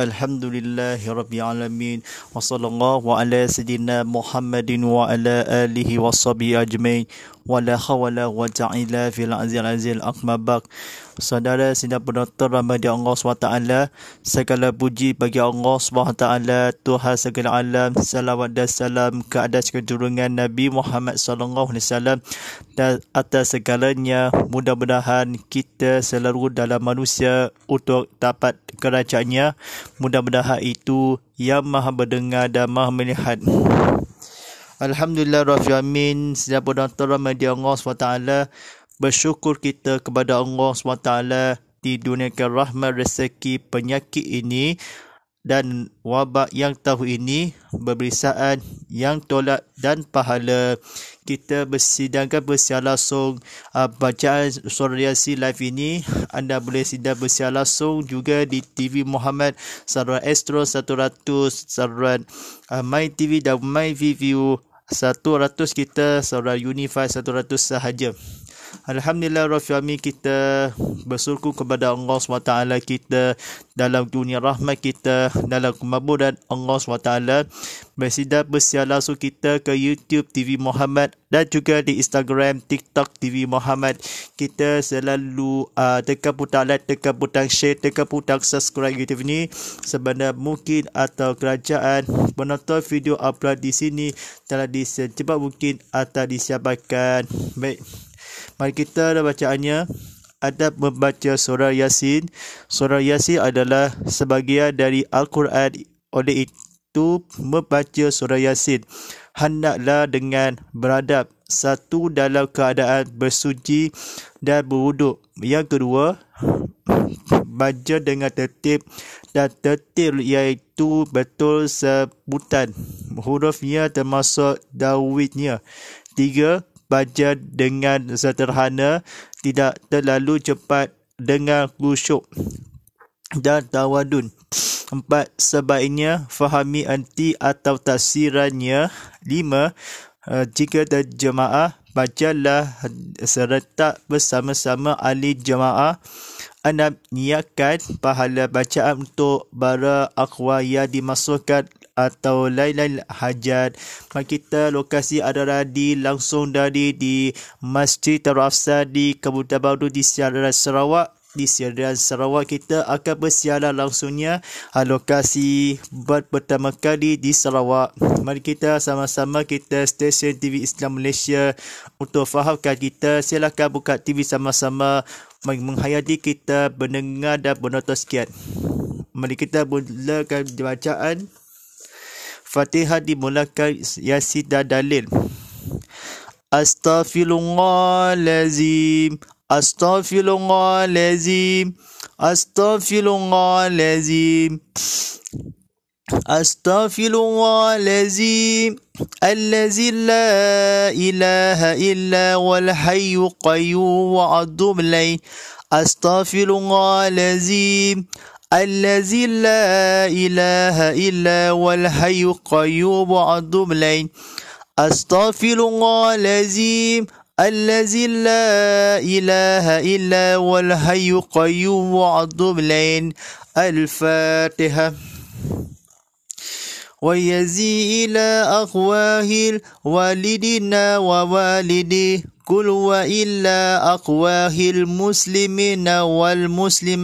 Alhamdulillahi Rabbil Alamin Wa sallallahu ala sayyidina Muhammadin wa ala alihi wa sahbihi ajmain Wa la khawala wa ta'ila fil azil azil akmabak saudara sinda penonton rahmat Allah SWT segala puji bagi Allah SWT Tuhan segala alam salawat dan salam ke atas kejurungan Nabi Muhammad SAW dan atas segalanya mudah-mudahan kita selalu dalam manusia untuk dapat kerajaannya mudah-mudahan itu yang maha berdengar dan maha melihat Alhamdulillah Rabbil Alamin Sinapun Dr. Ramadhan Allah SWT bersyukur kita kepada Allah SWT di dunia kerahmat rezeki penyakit ini dan wabak yang tahu ini berbisaan yang tolak dan pahala kita bersidangkan bersiar langsung uh, bacaan suriasi live ini anda boleh sidang bersiar langsung juga di TV Muhammad saluran Astro 100 saluran uh, My TV dan My View 100 kita saluran Unify 100 sahaja Alhamdulillah Rasulullah kita bersyukur kepada Allah SWT kita dalam dunia rahmat kita dalam kemabudan Allah SWT bersedia bersiar langsung kita ke YouTube TV Muhammad dan juga di Instagram TikTok TV Muhammad kita selalu uh, tekan butang like tekan butang share tekan butang subscribe YouTube ni sebenarnya mungkin atau kerajaan penonton video upload di sini telah cepat mungkin atau disiapkan baik Mari kita ada bacaannya. Adab membaca surah Yasin. Surah Yasin adalah sebahagian dari Al-Quran. Oleh itu, membaca surah Yasin. Hendaklah dengan beradab. Satu, dalam keadaan bersuci dan berwuduk. Yang kedua, baca dengan tertib dan tertib iaitu betul sebutan. Hurufnya termasuk dawitnya. Tiga, baca dengan sederhana, tidak terlalu cepat dengan khusyuk dan tawadun. Empat, sebaiknya fahami anti atau tafsirannya. Lima, eh, jika terjemaah, bacalah serta bersama-sama ahli jemaah. Anda niatkan pahala bacaan untuk para akhwah yang dimasukkan atau lain-lain hajat. Mari kita lokasi adalah di langsung dari di Masjid Darul di Kabupaten Baru di Siaran Sarawak. Di Siaran Sarawak kita akan bersiaran langsungnya ah, lokasi buat pertama kali di Sarawak. Mari kita sama-sama kita stesen TV Islam Malaysia untuk fahamkan kita silakan buka TV sama-sama menghayati kita mendengar dan menonton sekian. Mari kita mulakan bacaan. Fatihah dimulakan Yasin dan Dalil. Astaghfirullahalazim. Astaghfirullahalazim. Astaghfirullahalazim. Astaghfirullahalazim. الذي لا إله إلا هو الحي القيوم وعد بلي أستغفر الله العظيم الذي لا إله إلا هو الحي القيوم عن ليل أستغفر الله العظيم الذي لا إله إلا هو الحي القيوم عن ليل الفاتحة ويزي إلى أخواه والدنا ووالديه قل وإلا أقواه المسلمين والمسلمات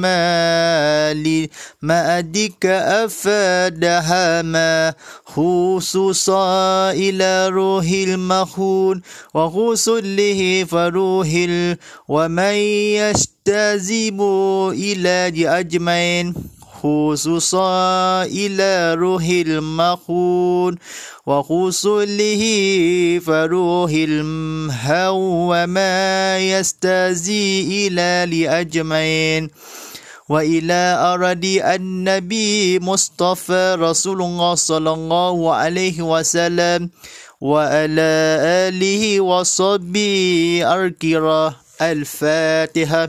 ما أدك أفادها ما خصوصا إلى روح المخون له فروح ومن يستزيب إلى أجمعين خصوصا إلى روح المخون وخصله فروح المهو وما يستزي إلى لأجمعين وإلى أرض النبي مصطفى رسول الله صلى الله عليه وسلم وعلى آله وصحبه الكرام الفاتحة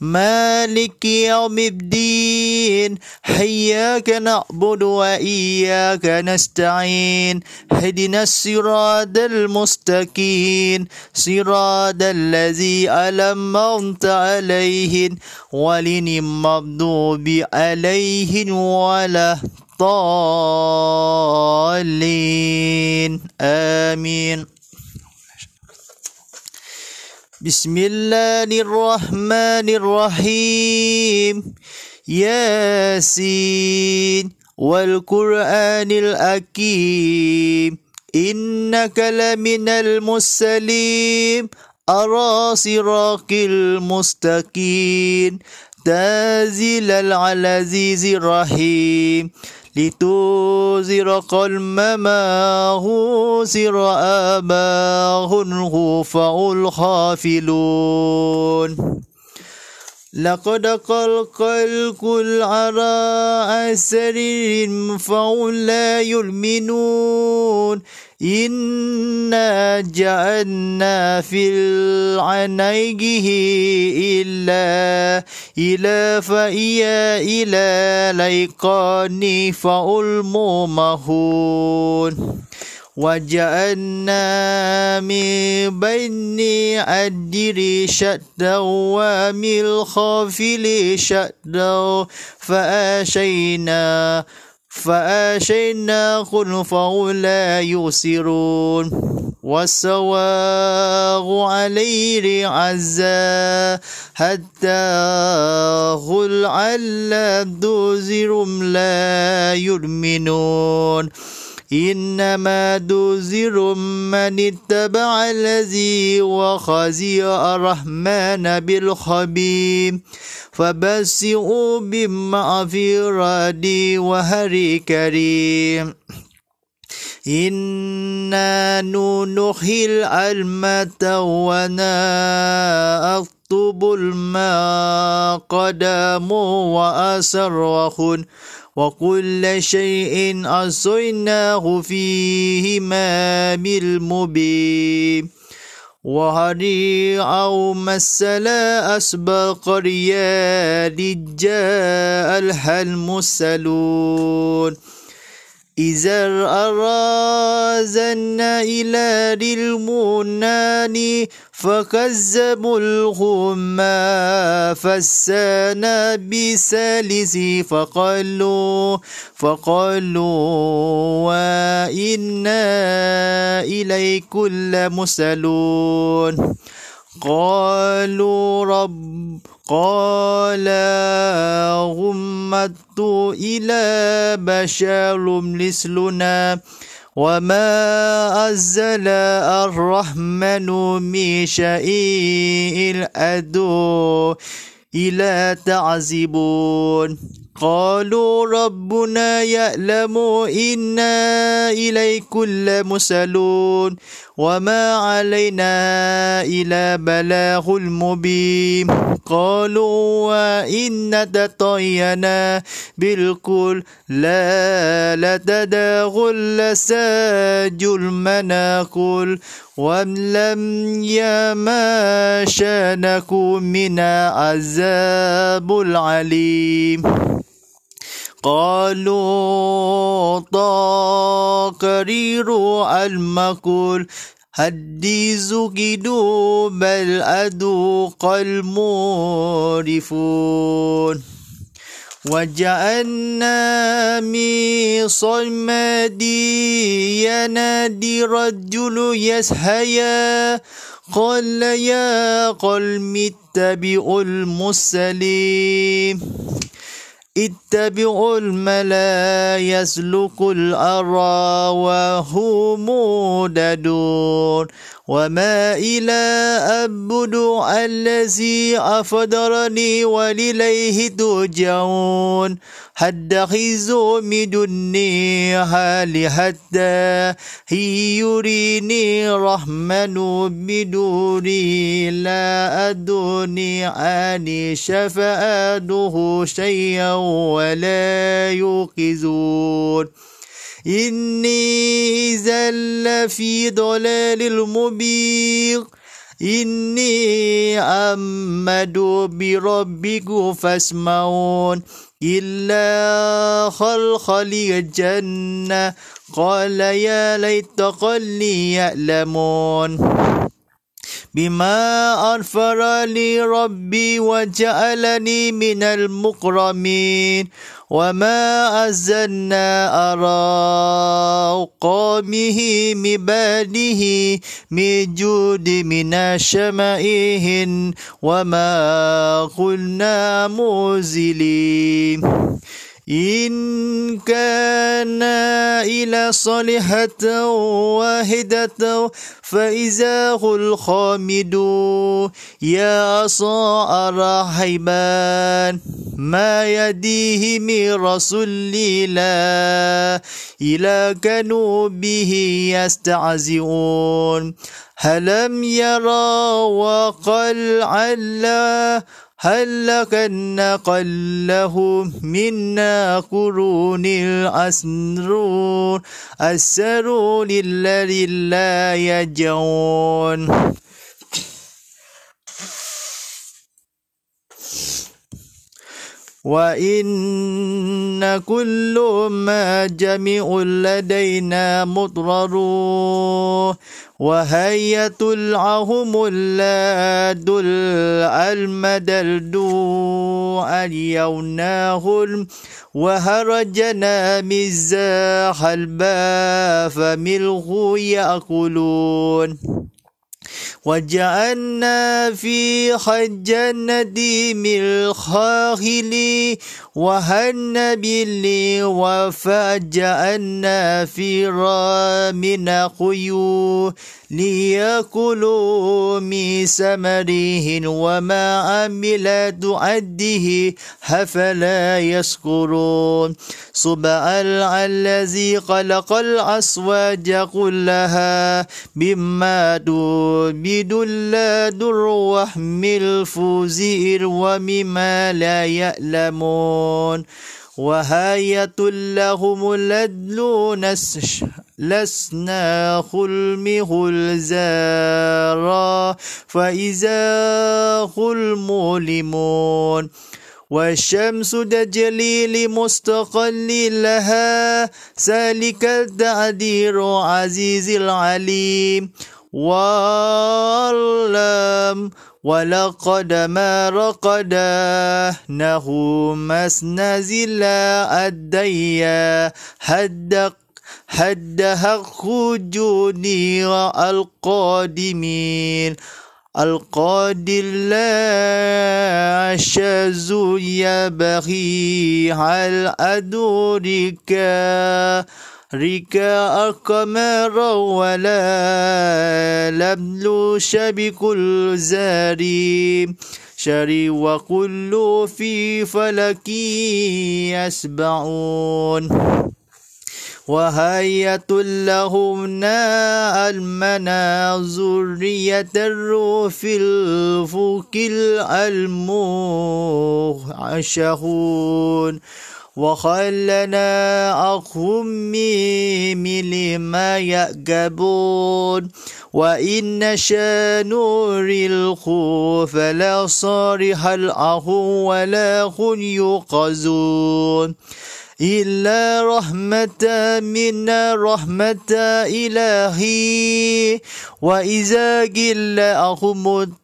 مالك يوم الدين حياك نعبد وإياك نستعين هدنا الصراط المستقيم صراط الذي ألممت عليهم ولن المغضوب عليهم ولا طالين آمين بسم الله الرحمن الرحيم ياسين والقرآن الأكيم إنك لمن المسلم أرى صراط المستقيم تازل العزيز الرحيم لتوزر قلم ما آباه آباهم فهم الخافلون لقد خلق الكل على سرير فهم لا يؤمنون إنا جعلنا في العنيجه إلا إلى فإيا إلى ليقاني فألمومهون وجعلنا من بين الدر شتى ومن الخافل شتى فأشينا فأشينا فأشيناه لا يسرون وسواء عليه عزا حتى قل على لا يؤمنون إنما دوزر من اتبع الذي وخزي الرحمن بالخبيب فبسئوا بمغفرة وهري كريم إنا نُنُخِي العلمة ونا أطب الماء قدام وأسر وخن وكل شيء أصيناه فيه ما بالمبين وهري أو مسلا أسبق رياد جاء الحلم السلون إذا أرازنا إلى المنان الخما فسانا بسالس فقالوا فقالوا وإنا إليكم لمرسلون قالوا رب قال غمت إلى بشر مثلنا وما أزل الرحمن من شيء أدو إلى تعذبون قالوا ربنا يعلم إنا إليكم لمسلون وما علينا إلا بلاغ المبين قالوا وإن تطينا بالكل لا لتداغل لساج المناقل ولم يماشنكم من عذاب العليم قالوا تقرير المقول هدي هديز بل الأدوق المورفون وجعلنا من صمدي ينادي رجل يسهيا قال يا قلم اتبعوا المسلم اتبعوا الملا يسلك الأرى وهم مددون وما إلى أبد الذي أفضرني ولليه ترجعون خزو من دونها لحتى هي يريني رحمن بدوني لا أدوني أني شفاده شيئا ولا يوقظون إني زل في ضلال المبيق إني أمد بربك فاسمعون إلا لي الجنة قال يا ليت قلي يألمون بما أغفر لي ربي وجعلني من المكرمين وما أزلنا أرى قومه مباده من جود من شمائهن وما كنا مزلين إن كان إلى صالحة واحدة فإذا هو الخامد يا عصى الرحمن ما يديه من رسول الله إلى كانوا به يستعزئون هلم يرى وقل علّى هل لك نقله منا قرون الأسرور السرور الذي لا يجون وإن كل ما جميع لدينا مضررون وهي تلعهم اللاد المدلد أليوناهم وهرجنا مزاح الباف فملغ يأكلون وجعلنا في خجنة من وهن بلي وفجعلنا في رامنا قيو ليأكلوا من سمره وما عملت عده هفلا يشكرون سبع الذي خلق الأسواج كلها مما دون لا در وهم الفوزير ومما لا يألمون وهاية لهم لدلون لسنا خلمه الزارا فإذا خلم لمون والشمس دجلي لمستقل لها ذلك التعدير عزيز العليم واللام ولقد ما رقدناه زلا أديا هدق هدها خجوني القادمين القاد لا شزو يبغي هل أدرك ركاء القمر ولا لبلوش بكل زاري شري وكل في فلك يسبعون وهاية لهم المنا ذرية الروف الفوك المعشهون وخلنا أخهم لما يأجبون وإن شانور الخوف فلا صارح الأخ ولا خن يقزون إلا رحمة من رحمة إلهي وإذا قيل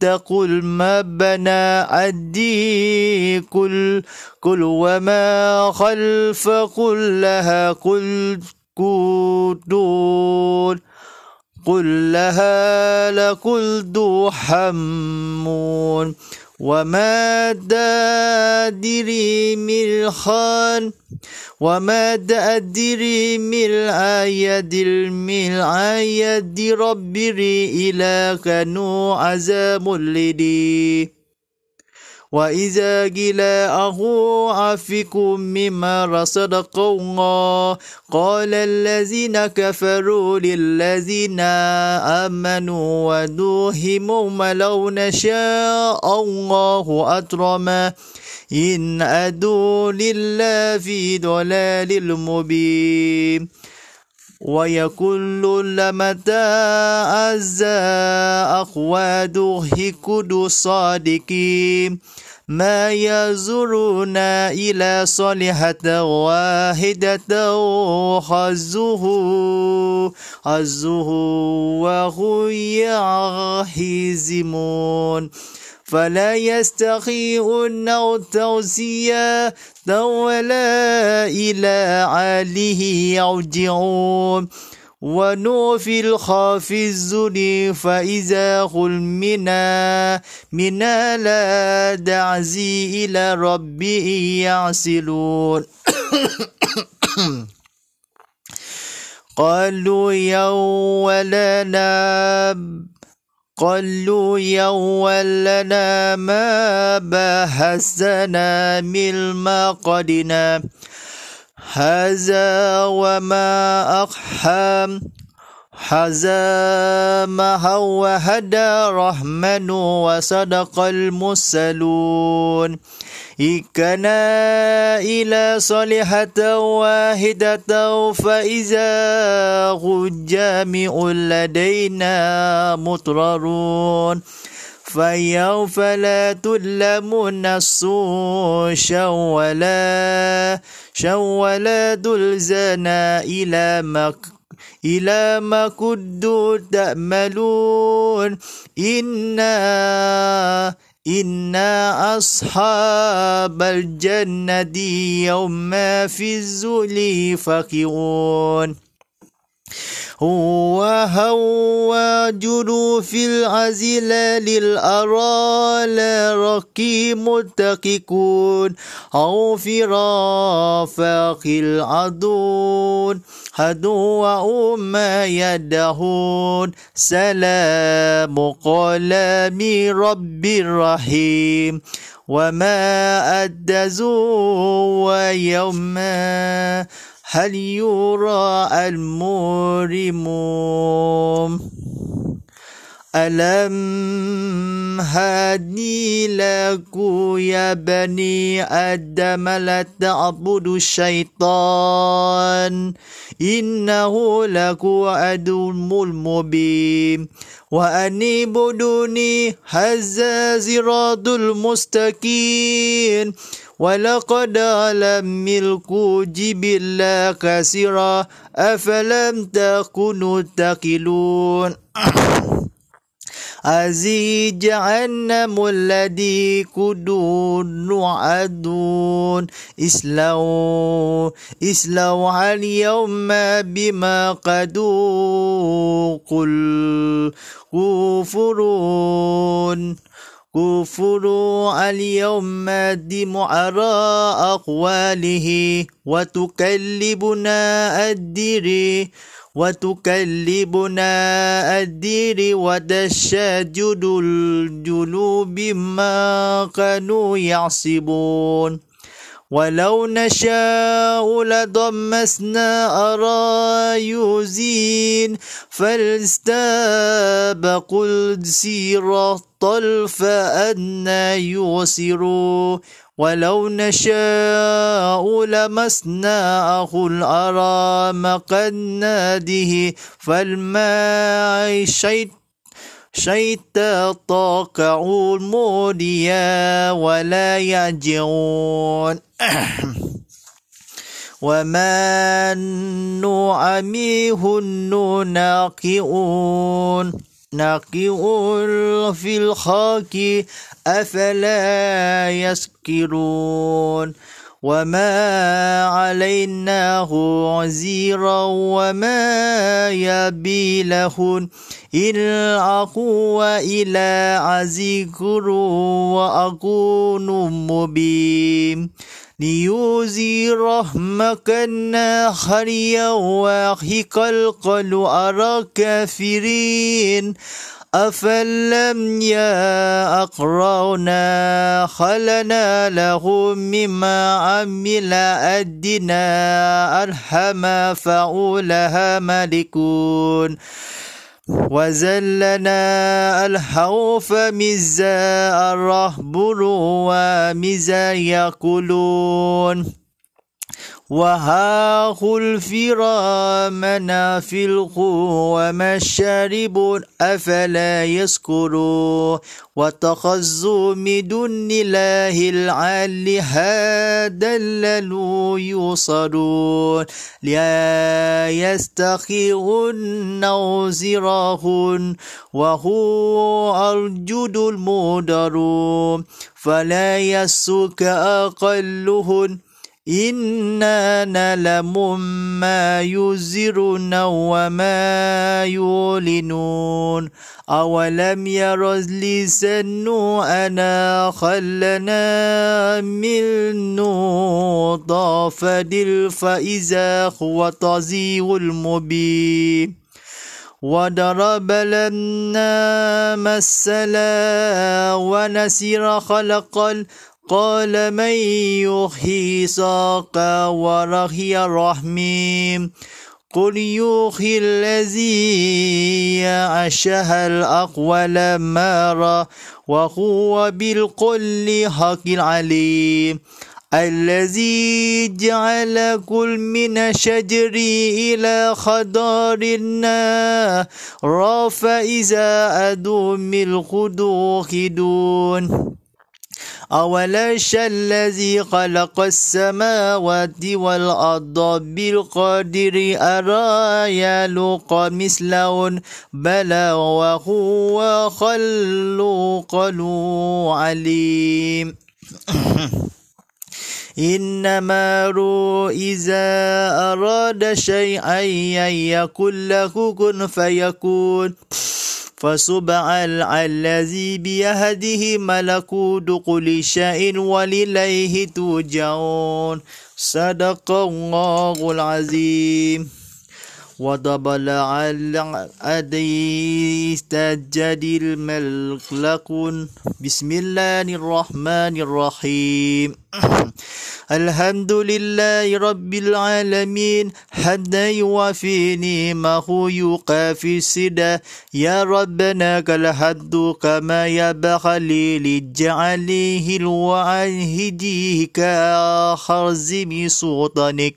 تقول ما بنا عدي كل كل وما خلف كلها قل كدون قل لها لكل ذو حمون وما أدري من خان وما أدري من آيد من آيد ربي إلى كنو عذاب لدي وإذا قيل أخافكم أَهُ مما رصدق الله قال الذين كفروا للذين آمنوا ودوهم لو نشاء الله أترما إن أدوا لله في ضلال مبين ويكل لمتى أزا أخواده كد صادقين ما يزورنا إلى صالحة واحدة خزه خزه وهو يعهزمون فلا أو توسيا ولا إلى عليه يرجعون ونوفي الخاف الزني فإذا خلمنا منا لا دعزي إلى ربي يعسلون قالوا يا ولنا قالوا يا ولنا ما بحثنا من مقدنا هذا وما أقحام ما هو وهدى رحمن وصدق المرسلون إكنا إلى صالحة واحدة فإذا هو لدينا مطررون فاليوم فلا تلم نفس شَوَّلَ شَوَّلَ ولا إلى مَا إلى ما كنتم تأملون إنا إنا أصحاب الجنة يوم في الزلي فقيرون وهوى جنوف العزلال للأرال رقي متقكون أو في رافاق العدون هدوا ما يدهون سلام قلام رب الرحيم وما أدزوا ويوما هل يرى المورمون ألم هدي لك يا بني آدم لا تعبدوا الشيطان إنه لك عدو مبين وأن اعبدوني هذا صراط المستقيم ولقد علم الكوج بالله كثيرا أفلم تكونوا تقلون هذه جهنم الذي كدون وعدون اسلوا اسلوا اليوم بما قدوا قل كفرون كفروا اليوم دمعرى أقواله وتكلبنا الدري وتكلبنا الدير وتشاجد الجنوب ما كانوا يعصبون ولو نشاء لضمسنا أرايوزين السيرة طلف أن يوصروا ولو نشاء لمسنا أخو الأرام مقنا به فالماء شيطان شيت طاقع الموديا ولا يرجعون وما نعميه ناقئون ناقعون في الخاك أفلا يسكرون وما هو عزيرا وما يبي له إلا أقوى إلى عزيكر وأكون مبين ليوزي رحمكنا خريا وحق القل أرى كافرين أفلم يا أقرونا خلنا لهم مما عمل أدنا أرحم فأولها ملكون وزلنا الحوف مزا الرهبر ومزا يقولون وها خلفرا وما الشارب أفلا يسكروا وتخزوا مدن الله العال هذا اللو يوصلون لا يستخيغن وزراهن وهو أرجد المدر فلا يسك أقلهن إنا نلم ما يزرون وما يولنون أولم ير لسن أنا خلنا من نوطى فدل فإذا هو طزيغ المبين وضرب لنا مثلا ونسر خلقا قال من يحيي ساقا ورهي رحميم قل يوحي الذي يعشها الأقوى مرة وهو بالقل حق العليم الذي جعل كل من شجر إلى خضار النار إذا أدوم الخدوخ دون أوليس الذي خلق السماوات والأرض بالقدر أرى يلوق مثلهن بلى وهو خلوق عليم إنما رو إذا أراد شيئا يكون له كن فيكون فسبع الذي بيده ملكوت كل شيء ولليه توجعون صدق الله العظيم وضبل على أدي تجد الملك لكن بسم الله الرحمن الرحيم الحمد لله رب العالمين حمدا يوافي نعمه يقافي سدا يا ربنا كالحد كما يبخلي لجعله الوعهديك خرزم سلطانك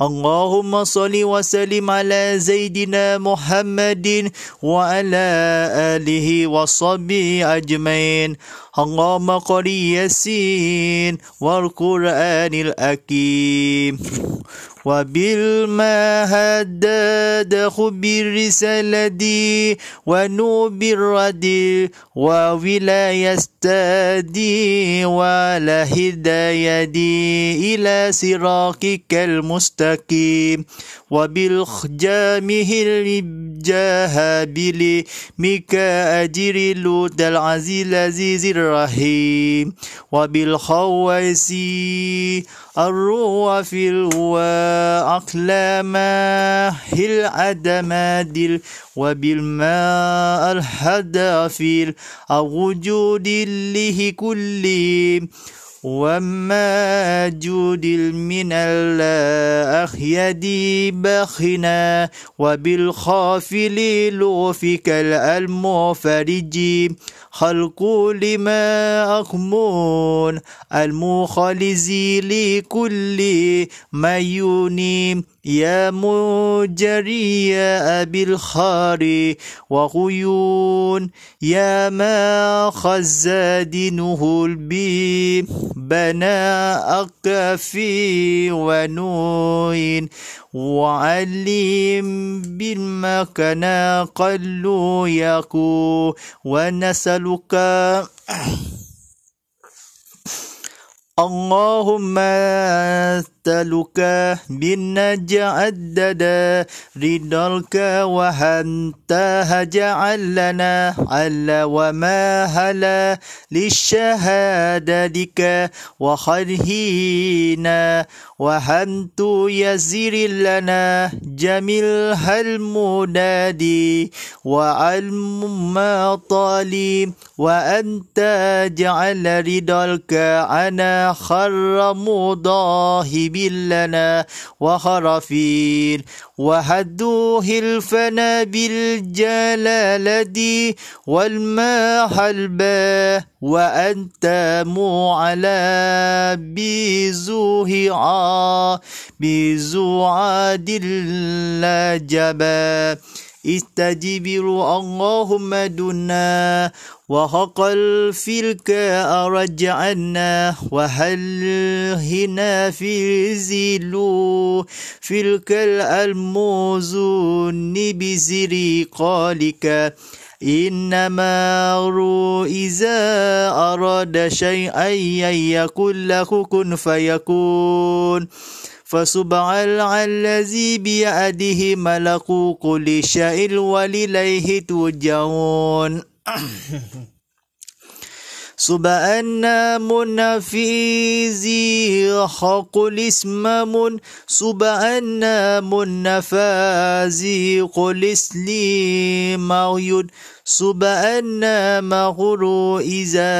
اللهم صل وسلم على سيدنا محمد وعلى آله وصحبه أجمعين اللهم قل ياسين والقرآن الأكيم وبالمهدد خبر سلدي ونوب الردي وولا يستدي ولا هدايدي إلى صراطك المستقيم وبالخجامه بلي مك أجر لود العزيز العزيز الرحيم وبالخواسي الروى في الأقلام هل وبالماء الحدافيل وجود له كل وما جود من الأخيد بخنا وبالخافل لوفك الألم فرجي خلقوا لما أخمون المخلز لكل ما ينيم يا مجري بالخار وغيون يا ما خزادنه البي بنا أكفي ونوين وعليم كان قل يكو ونسألك اللهم أسألك من جعدد رضاك وأنت هجعل لنا على وما هلا للشهادتك وخرهينا وأنت يزر لنا جميل المنادي وعلم والمطالب وأنت جعل رضاك أنا خر مضاهب لنا وخرفين وهدوا هلفنا بالجلالة والماء حلبا وأنت على بزوهعا بزوع لا جبا استجبر اللهم دنا وحق الفلك أرجعنا وهل هنا في زلو فلك الموزون بزري قالك إنما رو إذا أراد شيئا يكن له كن فيكون فسبحان الذي بيده ملك كل شيء ولليه توجهون في زي حق الاسم من من فازي قل اسلي مغيون سبحان مغرو إذا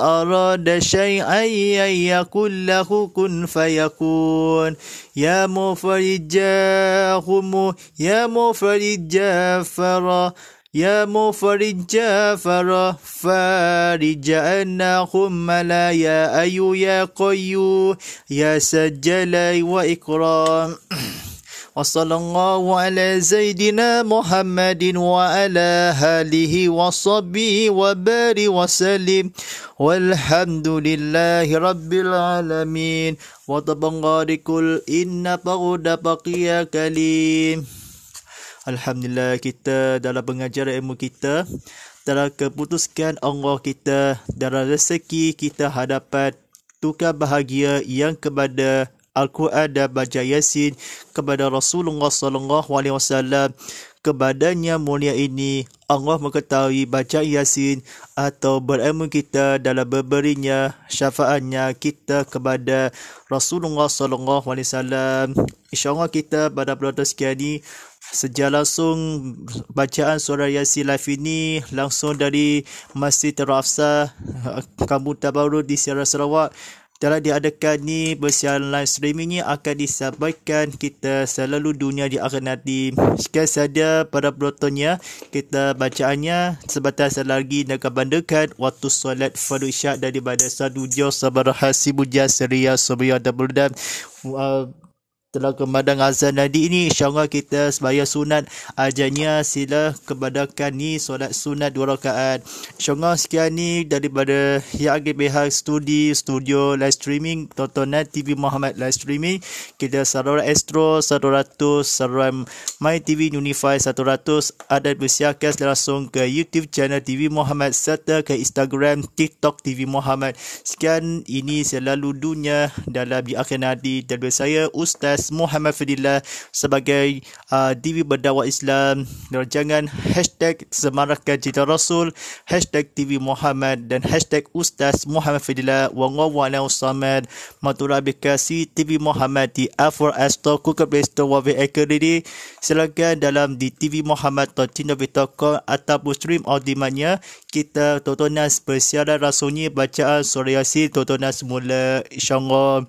أراد شيئا يكون له كن فيكون يا مفرج يا مفرج فرا يا مفرج فرج أنا أنهم لا يا أي يا قيو يا سجل وإكرام وصلى الله على سيدنا محمد وعلى آله وصحبه وبارك وسلم والحمد لله رب العالمين وتبارك إن بغد بقي كليم Alhamdulillah kita dalam pengajaran ilmu kita telah keputuskan Allah kita dalam rezeki kita hadapan tukar bahagia yang kepada Al-Quran dan Baca Yasin kepada Rasulullah SAW alaihi wasallam kepadanya mulia ini Allah mengetahui baca Yasin atau berilmu kita dalam berberinya syafaatnya kita kepada Rasulullah SAW. alaihi wasallam insyaallah kita pada bulan sekian ini sejak langsung bacaan suara Yasin live ini langsung dari Masjid Terafsa eh, Kampung tabarut di Sierra Sarawak telah diadakan ni bersiaran live streaming ini akan disampaikan kita selalu dunia di akhir nanti. Jika saja para penontonnya kita bacaannya sebatas lagi nak bandekan waktu solat fardu isyak daripada Sadu jauh Sabar Hasibu Jasriya Sobriya Dabuldan. Uh, telah kemadang azan tadi ini insyaallah kita sembahyang sunat ajanya sila kepadakan ni solat sunat dua rakaat insyaallah sekian ni daripada ya GBH studi studio live streaming tontonan TV Muhammad live streaming kita Sarawak Astro 100 Sarawak My TV Unify 100 ada bersiarkan langsung ke YouTube channel TV Muhammad serta ke Instagram TikTok TV Muhammad sekian ini selalu dunia dalam di akhir nanti daripada saya Ustaz Abbas Muhammad Fadillah sebagai uh, Dewi Berdawah Islam Rajangan hashtag Semarakan Cinta Rasul hashtag TV Muhammad dan hashtag Ustaz Muhammad Fadillah Wangawana Usamad Maturabika si TV Muhammad di Afro Astor Google Play Store Wavik Academy silakan dalam di TV Muhammad atau Cinta.com ataupun stream audimanya kita tontonan bersiaran rasuni bacaan suri tontonan Totonas mula insyaAllah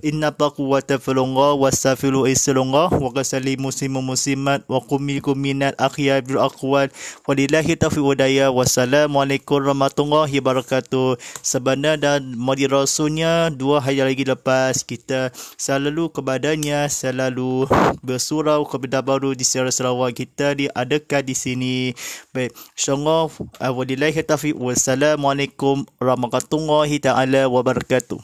inna pa quwata wa واستغفروا استغفر الله وغسل مسلم مسلمات وقم بكم من الاخيار بالاقوال ولله التوفيق والهدايه والسلام عليكم ورحمه الله وبركاته sebenarnya dan mari rasulnya dua hari lagi lepas kita selalu kepadanya selalu bersurau kepada baru di Sarawak Sarawak kita diadakan di sini baik syongof eh, wadillahi taufiq wassalamualaikum warahmatullahi taala wabarakatuh